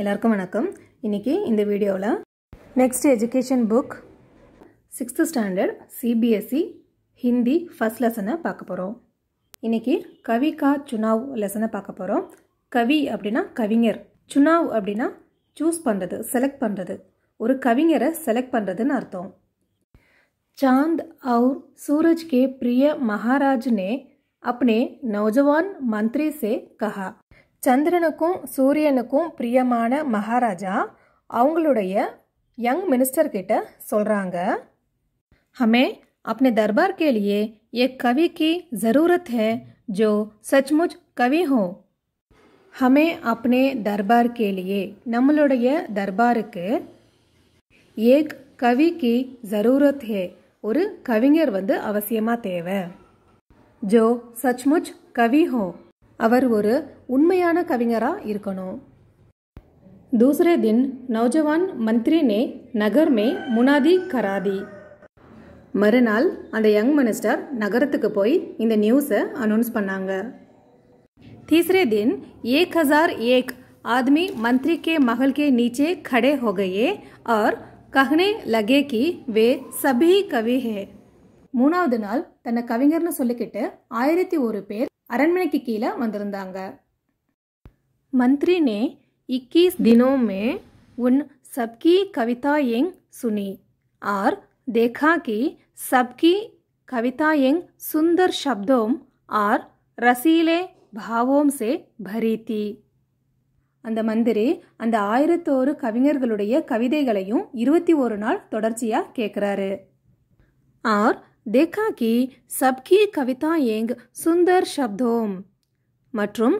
எல்லாருக்கும் வணக்கம் இன்றைக்கி இந்த வீடியோவில் next education book sixth standard CBSE Hindi first லெசனை பார்க்க போகிறோம் இன்றைக்கி கவி கா சுனாவ் லெசனை பார்க்க போகிறோம் கவி அப்படின்னா கவிஞர் சுனாவ் அப்படின்னா சூஸ் பண்ணுறது செலக்ட் பண்ணுறது ஒரு கவிஞரை செலக்ட் பண்ணுறதுன்னு அர்த்தம் சாந்த் அவுர் சூரஜ் கே பிரிய மகாராஜ்னே அப்படே நவஜவான் மந்திரி சே கஹா சந்திரனுக்கும் சூரியனுக்கும் பிரியமான மகாராஜா அவங்களுடைய यंग मिनिस्टर किट சொல்றாங்க हमें अपने दरबार के लिए एक कवि की ज़रूरत है जो सचमुच कवि हो हमें अपने दरबार நம்மளுடைய தர்பாருக்கு एक कवि की ज़रूरत ஒரு கவிஞர் வந்து அவசியமாக தேவை जो सचमुच कवि हो அவர் ஒரு உண்மையான கவிஞராக இருக்கணும் தூசரே தின் நௌஜவான் मंत्री நே நகர் மே முனாதி கராதி மறுநாள் அந்த யங் மினிஸ்டர் நகரத்துக்கு போய் இந்த நியூஸை அனௌன்ஸ் பண்ணாங்க தீசரே தின் ஏக் ஹசார் ஏக் ஆத்மி மந்திரி கே மகள் கே நீச்சே கடே ஹோகையே ஆர் கஹ்னே லகே கி வே சபி கவி ஹே மூணாவது நாள் தன்னை கவிஞர்னு சொல்லிக்கிட்டு ஆயிரத்தி ஒரு பேர் அரண்மனைக்கு கீழே வந்திருந்தாங்க மந்திரினே நே இக்கீஸ் தினோமே உன் சப்கி கவிதா எங் சுனி ஆர் தேகா கி சப்கி கவிதா எங் சுந்தர் சப்தோம் ஆர் ரசீலே பாவோம் சே थी அந்த மந்திரி அந்த ஆயிரத்தோரு கவிஞர்களுடைய கவிதைகளையும் இருபத்தி ஒரு நாள் தொடர்ச்சியாக கேட்குறாரு ஆர் தேகா கி சப்கி கவிதா ஏங் சுந்தர் சப்தோம் மற்றும்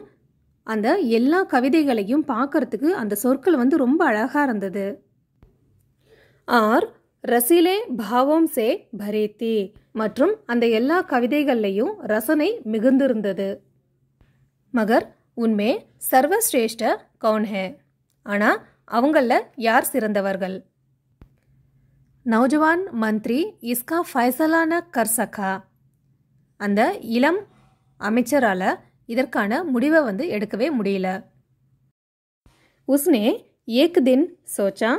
அந்த எல்லா கவிதைகளையும் பார்க்கறதுக்கு அந்த சொற்கள் வந்து ரொம்ப அழகாக இருந்தது ஆர் ரசிலே பாவோம் சே பரேத்தி மற்றும் அந்த எல்லா கவிதைகள்லையும் ரசனை மிகுந்திருந்தது மகர் உண்மை சர்வஸ்ரேஷ்ட கவுன் ஹே ஆனால் அவங்களில் யார் சிறந்தவர்கள் நௌஜவான் மந்திரி இஸ்கா ஃபைசலான கர்சகா அந்த இளம் அமைச்சரால் இதற்கான முடிவை வந்து எடுக்கவே முடியல உஸ்னே ஏக் தின் சோச்சா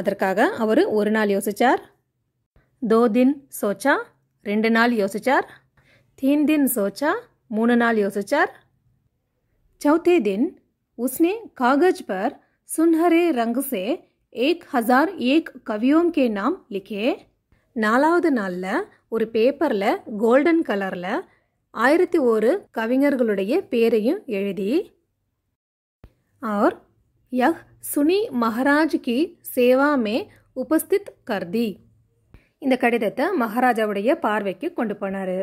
அதற்காக அவர் ஒரு நாள் யோசிச்சார் தோ தின் சோச்சா ரெண்டு நாள் யோசிச்சார் தீன் தின் சோச்சா மூணு நாள் யோசிச்சார் चौथे தின் உஸ்னே காகஜ் பர் சுன்ஹரே ரங்கசே एक हज़ार ஏக் கவியோம் கே நாம் லிக்கே நாலாவது நாளில் ஒரு பேப்பரில் கோல்டன் கலரில் ஆயிரத்தி ஒரு கவிஞர்களுடைய பேரையும் எழுதி ஆர் யஹ் சுனி महाराज கி सेवा में उपस्थित कर இந்த கடிதத்தை மகாராஜாவுடைய பார்வைக்கு கொண்டு போனார்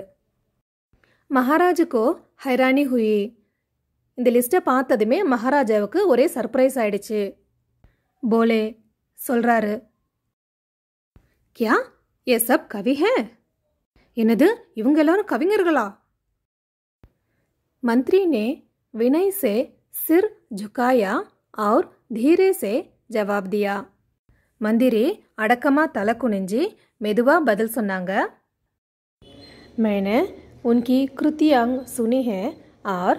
மகாராஜுக்கோ ஹைரானி ஹுயி இந்த லிஸ்ட்டை பார்த்ததுமே மகாராஜாவுக்கு ஒரே சர்ப்ரைஸ் ஆயிடுச்சு போலே சொல்றாரு கியா ஏ சப் கவி ஹே என்னது இவங்க எல்லாரும் கவிஞர்களா மந்திரி ने विनय से सिर झुकाया और தீரே से ஜவாப் தியா மந்திரி அடக்கமாக தலை குனிஞ்சி மெதுவாக பதில் சொன்னாங்க मैंने उनकी कृतियां सुनी हैं और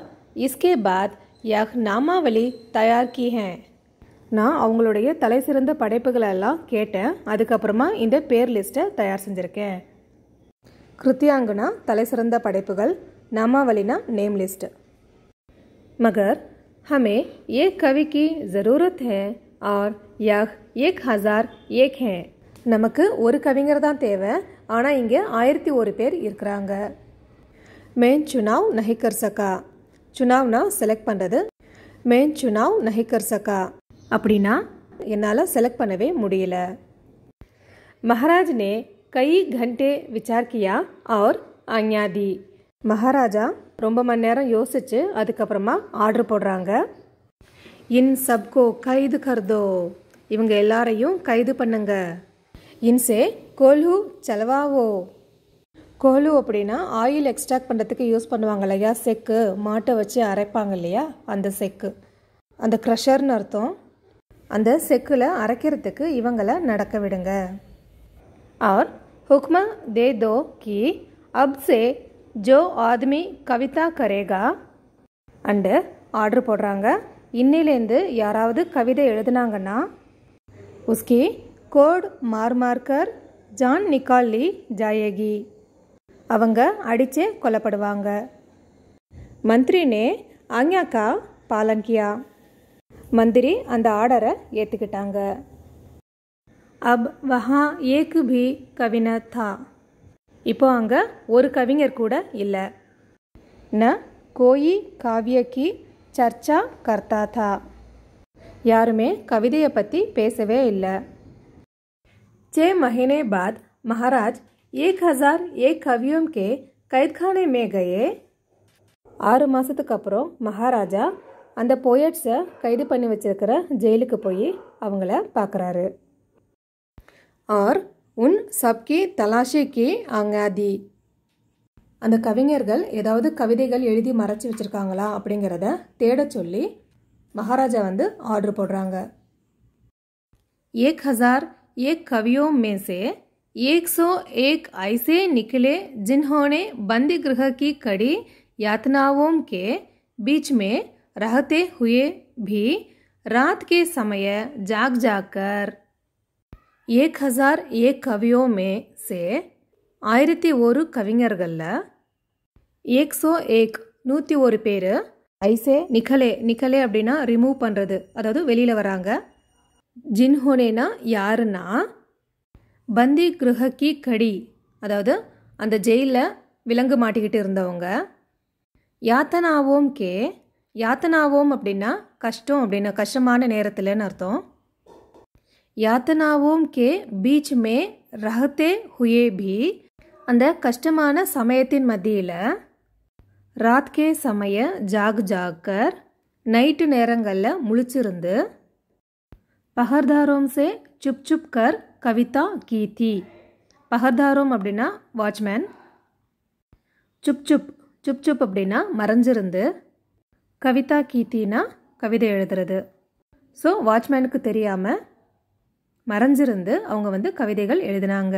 इसके बाद यह नामावली तैयार की हैं நான் அவங்களுடைய தலை சிறந்த படைப்புகளெல்லாம் கேட்டேன் அதுக்கப்புறமா இந்த பேர் லிஸ்ட்டை தயார் செஞ்சுருக்கேன் கிருத்தியாங்கனா தலை சிறந்த படைப்புகள் நாமாவலினா நேம் லிஸ்ட் மகர் ஹமே ஏ கவிக்கு ஜரூரத் ஹே ஆர் யஹ் ஏக் ஹசார் ஏக் ஹே நமக்கு ஒரு கவிஞர் தான் தேவை ஆனால் இங்கே ஆயிரத்தி ஒரு பேர் இருக்கிறாங்க மேன் சுனாவ் நஹிகர் சக்கா சுனாவ்னா செலக்ட் பண்ணுறது மேன் சுனாவ் நஹிகர் சக்கா அப்படின்னா என்னால் செலக்ட் பண்ணவே முடியல महाराज கை கண்டே विचार ஆர் அஞ்ஞாதி आज्ञा மகாராஜா ரொம்ப மணி நேரம் யோசிச்சு அதுக்கப்புறமா ஆர்டர் போடுறாங்க இன் சப்கோ கைது கர்தோ இவங்க எல்லாரையும் கைது பண்ணுங்க இன்சே கோலு செலவாவோ கோலு அப்படின்னா ஆயில் எக்ஸ்ட்ராக்ட் பண்ணுறதுக்கு யூஸ் பண்ணுவாங்க இல்லையா செக்கு மாட்டை வச்சு அரைப்பாங்க இல்லையா அந்த செக்கு அந்த க்ரஷர்னு அர்த்தம் அந்த செக்கில் அரைக்கிறதுக்கு இவங்களை நடக்க விடுங்க ஆர் ஹுக்ம தே தோ கி அப்சே ஜோ ஆத்மி கவிதா கரேகா அண்டு ஆர்டர் போடுறாங்க இன்னிலேருந்து யாராவது கவிதை எழுதுனாங்கன்னா உஸ்கி கோட் மார்மார்கர் ஜான் நிக்காலி ஜாயகி அவங்க அடிச்சே கொல்லப்படுவாங்க மந்திரினே ஆங்யாக்கா பாலங்கியா மந்திரி அந்த ஆர்டரை ஏத்துக்கிட்டாங்க அப் வஹா ஏக்கு பி கவின தா இப்போ அங்க ஒரு கவிஞர் கூட இல்ல ந கோயி काव्य சர்ச்சா கர்த்தா தா யாருமே கவிதையை பற்றி பேசவே இல்லை சே மஹினே பாத் மகாராஜ் ஏக் ஹசார் ஏ கவியம் கே கைத்கானே மே கயே ஆறு மாதத்துக்கு அப்புறம் மகாராஜா அந்த போயட்ஸை கைது பண்ணி வச்சிருக்கிற ஜெயிலுக்கு போய் அவங்கள பார்க்குறாரு ஆர் உன் சப்கி தலாஷே கி ஆங்காதி அந்த கவிஞர்கள் ஏதாவது கவிதைகள் எழுதி மறைச்சி வச்சுருக்காங்களா அப்படிங்கிறத தேட சொல்லி மகாராஜா வந்து ஆர்டர் போடுறாங்க ஏக் ஹசார் ஏக் கவியோ மேசே ஏக் சோ ஏக் ஐசே நிக்கிலே ஜின்ஹோனே பந்தி गृह கடி யாத்னாவோம் கே के बीच रहते हुए भी रात के समय जाग जाकर एक हज़ार एक कवियों में से ஆயிரத்தி ஒரு கவிஞர்களில் ஏக்ஸோ ஏக் நூற்றி ஒரு பேர் ஐசே நிகலே நிகலே அப்படின்னா ரிமூவ் பண்ணுறது அதாவது வெளியில் வராங்க ஜின்ஹோனேனா யாருன்னா பந்தி கிருஹக்கி கடி அதாவது அந்த ஜெயிலில் விலங்கு மாட்டிக்கிட்டு இருந்தவங்க யாத்தனாவோம் கே யாத்தனாவோம் அப்படின்னா கஷ்டம் அப்படின்னா கஷ்டமான நேரத்தில் அர்த்தம் யாத்தனாவோம் கே பீச் மே ரஹத்தே ஹுயே பி அந்த கஷ்டமான சமயத்தின் மத்தியில் ராத் கே சமய ஜாக் ஜாக்கர் நைட்டு நேரங்களில் முழிச்சிருந்து பகர்தாரோம் சே சுப் சுப் கர் கவிதா கீதி பஹர்தாரோம் அப்படின்னா வாட்ச்மேன் சுப் சுப் சுப் சுப் அப்படின்னா மறைஞ்சிருந்து கவிதா கீர்த்தினா கவிதை எழுதுறது ஸோ வாட்ச்மேனுக்கு தெரியாமல் மறைஞ்சிருந்து அவங்க வந்து கவிதைகள் எழுதினாங்க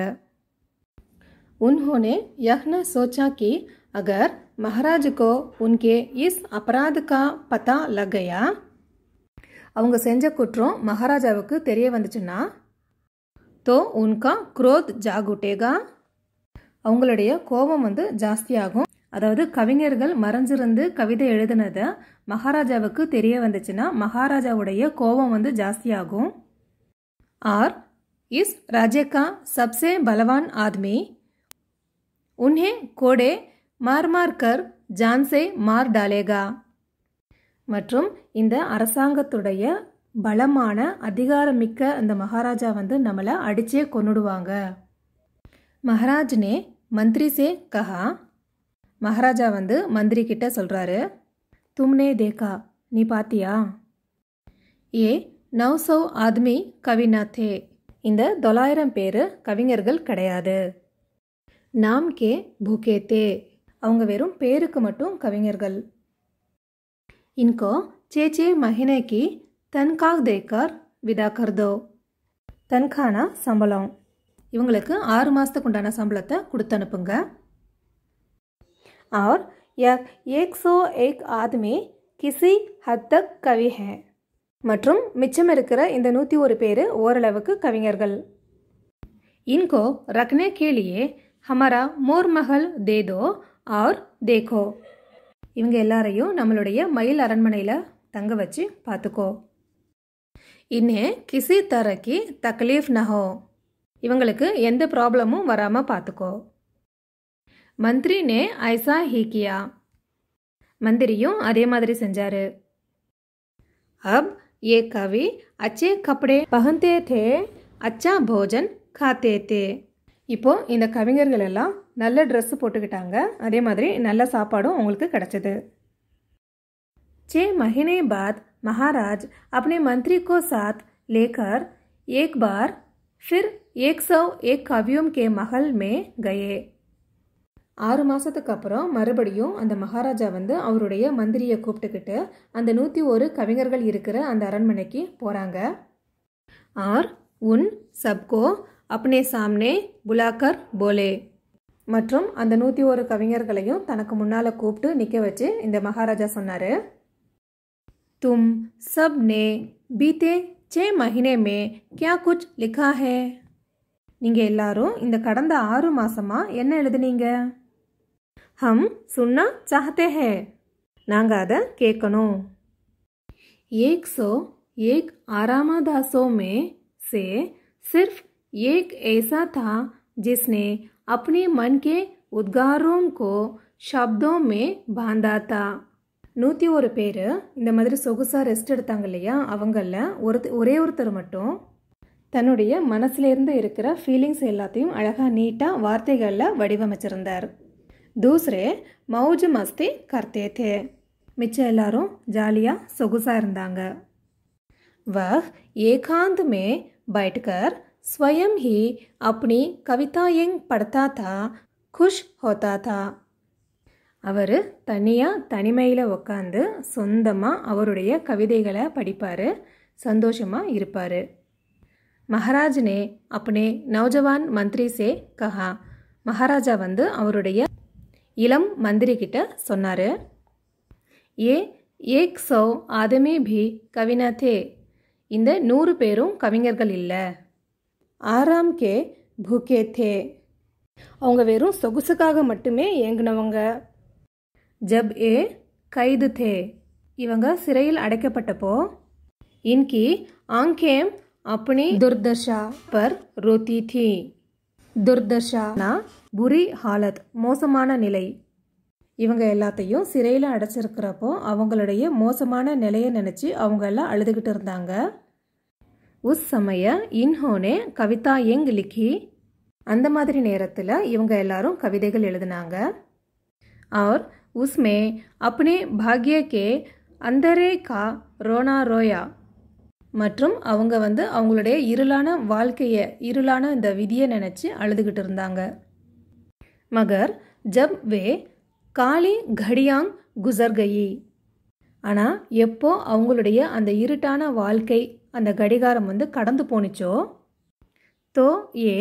உன்ஹோனே யஹ்ன சோச்சா கி அகர் अगर உன்கே இஸ் அபராதுக்கா பதா லகையா அவங்க செஞ்ச குற்றம் மகாராஜாவுக்கு தெரிய வந்துச்சுன்னா தோ உன்கா குரோத் ஜாகுட்டேகா அவங்களுடைய கோபம் வந்து ஜாஸ்தியாகும் அதாவது கவிஞர்கள் மறைஞ்சிருந்து கவிதை எழுதினதை மகாராஜாவுக்கு தெரிய வந்துச்சுன்னா மகாராஜாவுடைய கோபம் வந்து ஜாஸ்தியாகும் ஆர் இஸ் ராஜேகா சப்சே பலவான் ஆத்மி உன்ஹே கோடே மார்மார்கர் ஜான்சே மார் டாலேகா மற்றும் இந்த அரசாங்கத்துடைய பலமான அதிகாரமிக்க அந்த மகாராஜா வந்து நம்மளை அடிச்சே கொண்டுடுவாங்க மகாராஜ்னே மந்திரிசே கஹா மகாராஜா வந்து மந்திரி கிட்ட சொல்கிறாரு தும்னே தேகா நீ பாத்தியா ஏ நவ் சௌ ஆத்மி கவிநாத்தே இந்த தொள்ளாயிரம் பேர் கவிஞர்கள் கிடையாது நாம் கே பூகே தே அவங்க வெறும் பேருக்கு மட்டும் கவிஞர்கள் இன்கோ சேச்சே மஹினேக்கு தன்காக் தேக்கார் விதா கர்தோ தன்கானா சம்பளம் இவங்களுக்கு ஆறு மாதத்துக்கு உண்டான சம்பளத்தை கொடுத்து அனுப்புங்க और यह 101 ஆத்மி கிசி ஹத்தக் கவி ஹே மற்றும் மிச்சம் இருக்கிற இந்த நூற்றி ஒரு பேர் ஓரளவுக்கு கவிஞர்கள் இன்கோ ரக்னே கேலியே ஹமரா மோர் மகள் தேதோ ஆர் தேகோ இவங்க எல்லாரையும் நம்மளுடைய மயில் அரண்மனையில் தங்க வச்சு பார்த்துக்கோ இன்னே கிசி தரக்கி தக்லீஃப் நஹோ இவங்களுக்கு எந்த ப்ராப்ளமும் வராமல் பார்த்துக்கோ மந்திரி நே ஐசா ஹீக்கியா மந்திரியும் அதே மாதிரி செஞ்சாரு அப் ஏ கவி அச்சே கப்டே பகந்தே தே அச்சா போஜன் காத்தே தே இப்போ இந்த கவிஞர்கள் எல்லாம் நல்ல ட்ரெஸ் போட்டுக்கிட்டாங்க அதே மாதிரி நல்ல சாப்பாடும் அவங்களுக்கு கிடைச்சது சே மகினே பாத் மகாராஜ் அப்படி மந்திரி கோ சாத் லேக்கர் ஏக் பார் ஃபிர் ஏக் சவ் ஏக் கவியும் கே மகள் மே கயே ஆறு மாதத்துக்கு அப்புறம் மறுபடியும் அந்த மகாராஜா வந்து அவருடைய மந்திரியை கூப்பிட்டுக்கிட்டு அந்த நூற்றி ஒரு கவிஞர்கள் இருக்கிற அந்த அரண்மனைக்கு போகிறாங்க ஆர் உன் சப்கோ அப்னே சாம்னே புலாக்கர் போலே மற்றும் அந்த நூற்றி ஒரு கவிஞர்களையும் தனக்கு முன்னால் கூப்பிட்டு நிற்க வச்சு இந்த மகாராஜா சொன்னார் தும் சப் நே பீத்தே சே மஹினே மே கியா குச் லிக்கா ஹே நீங்கள் எல்லாரும் இந்த கடந்த ஆறு மாதமாக என்ன எழுதுனீங்க ஹம் சுன்னா சாகத்தே ஹே நாங்கள் அதை கேட்கணும் ஏக் சோ ஏக் ஆராமதாசோ மே से सिर्फ एक ऐसा था जिसने अपने मन के உத்காரோம் கோ பாந்தா தா நூற்றி ஒரு பேர் இந்த மாதிரி சொகுசாக ரெஸ்ட் எடுத்தாங்க இல்லையா அவங்கள ஒரு ஒரே ஒருத்தர் மட்டும் தன்னுடைய மனசுலேருந்து இருக்கிற ஃபீலிங்ஸ் எல்லாத்தையும் அழகாக நீட்டாக வார்த்தைகளில் வடிவமைச்சிருந்தார் தூசரே மௌஜ் மஸ்தி கர்த்தே தே மிச்சம் எல்லாரும் ஜாலியாக சொகுசாக இருந்தாங்க வஹ் एकांत பைட்கர் बैठकर स्वयं ही अपनी कविताएं पढ़ता था खुश होता था அவர் தனியாக தனிமையில் உக்காந்து சொந்தமாக அவருடைய கவிதைகளை படிப்பார் சந்தோஷமாக இருப்பார் மகாராஜ் நே அப்னே நௌஜவான் மந்திரி சே கஹா மகாராஜா வந்து அவருடைய இளம் மந்திரிகிட்ட சொன்னார் ஏ ஏக் சௌ ஆதமே பி கவினதே இந்த நூறு பேரும் கவிஞர்கள் இல்லை ஆராம் கே புகே தே அவங்க வெறும் சொகுசுக்காக மட்டுமே இயங்கினவங்க ஜப் ஏ கைது தே இவங்க சிறையில் அடைக்கப்பட்டப்போ இன்கி ஆங்கேம் அப்படி துர்தர்ஷா பர் ரோதி தி துர்தர்ஷா புரி ஹாலத் மோசமான நிலை இவங்க எல்லாத்தையும் சிறையில் அடைச்சிருக்கிறப்போ அவங்களுடைய மோசமான நிலையை நினச்சி அவங்க எல்லாம் அழுதுகிட்டு இருந்தாங்க உஸ் சமய இன்ஹோனே கவிதா எங் லிக்கி அந்த மாதிரி நேரத்தில் இவங்க எல்லாரும் கவிதைகள் எழுதினாங்க அவர் உஸ்மே अपने பாக்ய கே அந்தரே கா ரோனா ரோயா மற்றும் அவங்க வந்து அவங்களுடைய இருளான வாழ்க்கையை இருளான இந்த விதியை நினச்சி அழுதுகிட்டு இருந்தாங்க மகர் ஜப் வே காலி கடியாங் குசர்கயி ஆனால் எப்போ அவங்களுடைய அந்த இருட்டான வாழ்க்கை அந்த கடிகாரம் வந்து கடந்து போனிச்சோ தோ ஏ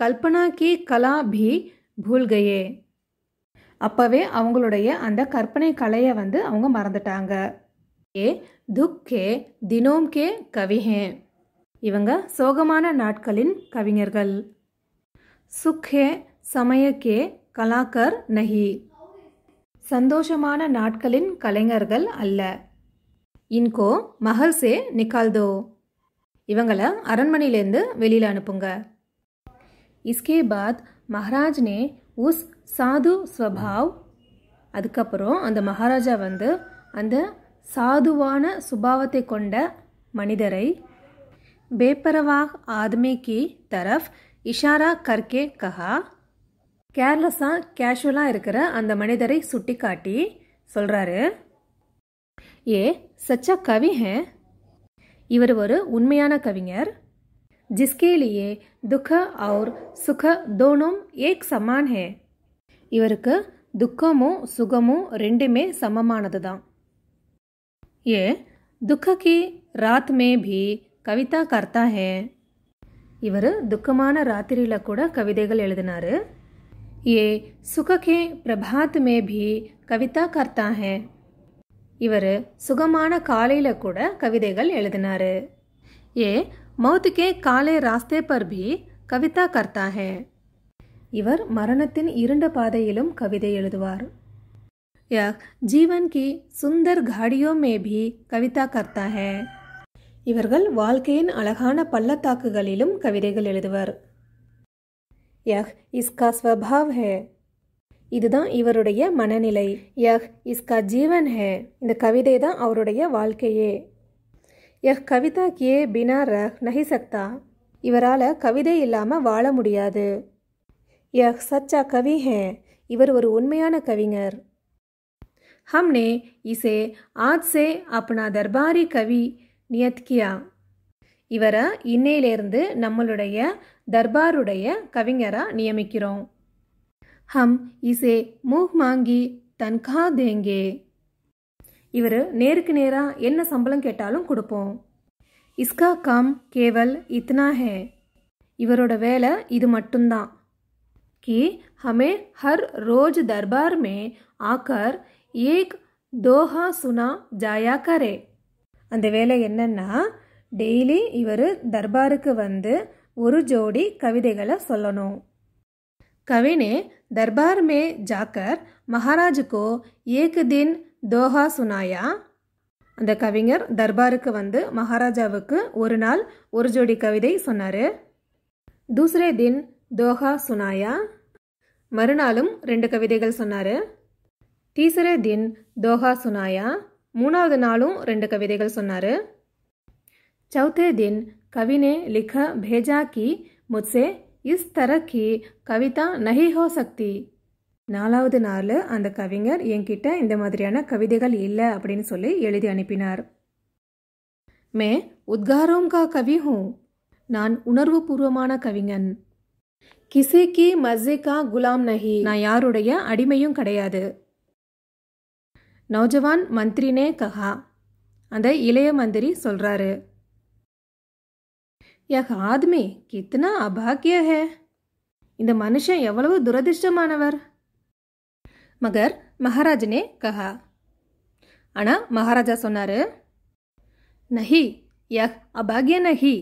கல்பனா கி கலா பி பூல்கையே அப்போவே அவங்களுடைய அந்த கற்பனை கலையை வந்து அவங்க மறந்துட்டாங்க ஏ துக்கே தினோம் கே கவிஹே இவங்க சோகமான நாட்களின் கவிஞர்கள் சுக்கே சமயக்கே கலாக்கர் நஹி சந்தோஷமான நாட்களின் கலைஞர்கள் அல்ல இன்கோ மஹல்சே நிக்கால்தோ இவங்களை அரண்மனையிலேருந்து வெளியில் அனுப்புங்க இஸ்கே பாத் மஹராஜ் நே உஸ் சாது ஸ்வபாவ் அதுக்கப்புறம் அந்த மகாராஜா வந்து அந்த சாதுவான சுபாவத்தை கொண்ட மனிதரை பேப்பரவாக் ஆத்மி கி தரஃப் இஷாரா கர்கே கஹா கேர்லெஸ்ஸாக கேஷுவலாக இருக்கிற அந்த மனிதரை சுட்டி காட்டி சொல்கிறாரு ஏ சச்சா கவி ஹே இவர் ஒரு உண்மையான கவிஞர் ஜிஸ்கேலியே துக்க அவுர் சுக தோனும் ஏக் சமான் ஹே இவருக்கு துக்கமும் சுகமும் ரெண்டுமே சமமானது தான் ஏ துக்க கி ராத் மே பி கவிதா கர்த்தா ஹே இவர் துக்கமான ராத்திரியில் கூட கவிதைகள் எழுதினாரு ये கே பிரபாத் மே பி கவிதா கர்த்தா ஹே இவர் சுகமான காலையில் கூட கவிதைகள் எழுதினார் ஏ மௌத்துக்கே காலே ராஸ்தே பர் பி கவிதா கர்த்தா ஹே இவர் மரணத்தின் இருண்ட பாதையிலும் கவிதை எழுதுவார் யா ஜீவன் கி சுந்தர் காடியோ மே பி கவிதா கர்த்தா ஹே இவர்கள் வாழ்க்கையின் அழகான பள்ளத்தாக்குகளிலும் கவிதைகள் எழுதுவார் யஹ் இஸ்கா ஸ்வபாவ் ஹே இதுதான் இவருடைய மனநிலை யஹ் இஸ்கா ஜீவன் ஹே இந்த கவிதை தான் அவருடைய வாழ்க்கையே யஹ் கவிதா கியே பினா ரஹ் நஹி சக்தா இவரால் கவிதை இல்லாமல் வாழ முடியாது யஹ் சச்சா கவி ஹே இவர் ஒரு உண்மையான கவிஞர் ஹம்னே இசே ஆத்சே அப்னா தர்பாரி கவி நியத்கியா இவரை இன்னையிலேருந்து நம்மளுடைய தர்பாருடைய கவிஞராக நியமிக்கிறோம் ஹம் இசே மூஹ் மாங்கி தன்கா தேங்கே இவர் நேருக்கு நேராக என்ன சம்பளம் கேட்டாலும் கொடுப்போம் இஸ்கா காம் கேவல் இத்னா ஹே இவரோட வேலை இது மட்டும்தான் கி ஹமே ஹர் ரோஜ் தர்பார் மே ஆக்கர் ஏக் தோஹா சுனா ஜாயா करे அந்த வேலை என்னன்னா டெய்லி இவர் தர்பாருக்கு வந்து ஒரு ஜோடி கவிதைகளை சொல்லணும் கவினே தர்பார் மே ஜாக்கர் மகாராஜுக்கோ ஏக்கு தின் தோஹா சுனாயா அந்த கவிஞர் தர்பாருக்கு வந்து மகாராஜாவுக்கு ஒரு நாள் ஒரு ஜோடி கவிதை சொன்னார் தூசரே தின் தோஹா சுனாயா மறுநாளும் ரெண்டு கவிதைகள் சொன்னார் தீசரே தின் தோஹா சுனாயா மூணாவது நாளும் ரெண்டு கவிதைகள் சொன்னார் चौथे दिन कवि ने लिखा भेजा कि मुझसे तरह की கவிதா नहीं ஹோ சக்தி நாலாவது நாள் அந்த கவிஞர் என்கிட்ட இந்த மாதிரியான கவிதைகள் இல்லை அப்படின்னு சொல்லி எழுதி அனுப்பினார் மே உத்காரோம் கா கவி ஹூம் நான் உணர்வு பூர்வமான கவிஞன் கி மஸ்ஸி கா குலாம் நஹி நான் யாருடைய அடிமையும் கிடையாது நௌஜவான் மந்திரினே கஹா அந்த இளைய மந்திரி சொல்கிறாரு யஹ் ஆத்மி கித்னா அபாக்கிய ஹே இந்த மனுஷன் எவ்வளவு துரதிர்ஷ்டமானவர் மகர் மகாராஜனே கஹா ஆனால் மகாராஜா சொன்னார் நஹி யஹ் அபாகிய நஹி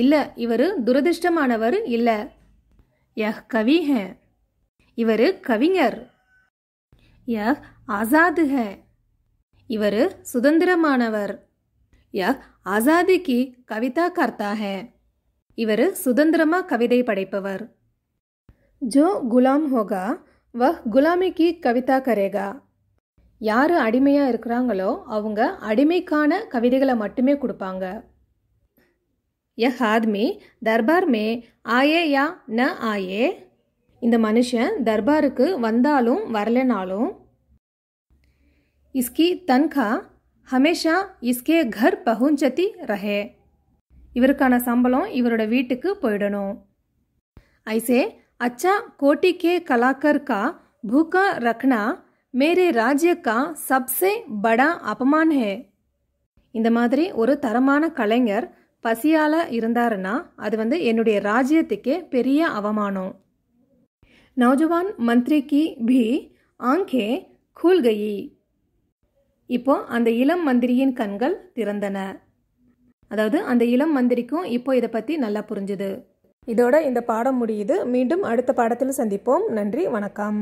இல்லை இவர் துரதிர்ஷ்டமானவர் இல்லை யஹ் கவி ஹே இவர் கவிஞர் யஹ் ஆசாது ஹே இவர் சுதந்திரமானவர் யா ஆசாதி கி கவிதா करता ஹே இவர் சுதந்திரமா கவிதை படைப்பவர் ஜோ குலாம் ஹோகா குலாமி குலாமிக்கு கவிதா கரேகா யார் அடிமையாக இருக்கிறாங்களோ அவங்க அடிமைக்கான கவிதைகளை மட்டுமே கொடுப்பாங்க யஹ் ஆத்மி தர்பார் மே ஆயே யா ந ஆயே இந்த மனுஷன் தர்பாருக்கு வந்தாலும் வரலனாலும் இஸ்கி தன்கா ஹமேஷா இஸ்கே கர் பகுஞ்சதி ரஹே இவருக்கான சம்பளம் இவரோட வீட்டுக்கு போயிடணும் ஐசே அச்சா கோட்டி கே கலாக்கர் கா பூக்கா ரக்னா மேரே ராஜ்ய கா சப்சே படா அபமான் ஹே இந்த மாதிரி ஒரு தரமான கலைஞர் பசியால் இருந்தாருன்னா அது வந்து என்னுடைய ராஜ்யத்துக்கே பெரிய அவமானம் நௌஜவான் மந்திரிக்கு பி ஆங்கே கூல்கயி இப்போ அந்த இளம் மந்திரியின் கண்கள் திறந்தன அதாவது அந்த இளம் மந்திரிக்கும் இப்போ இதை பற்றி நல்லா புரிஞ்சுது இதோட இந்த பாடம் முடியுது மீண்டும் அடுத்த பாடத்தில் சந்திப்போம் நன்றி வணக்கம்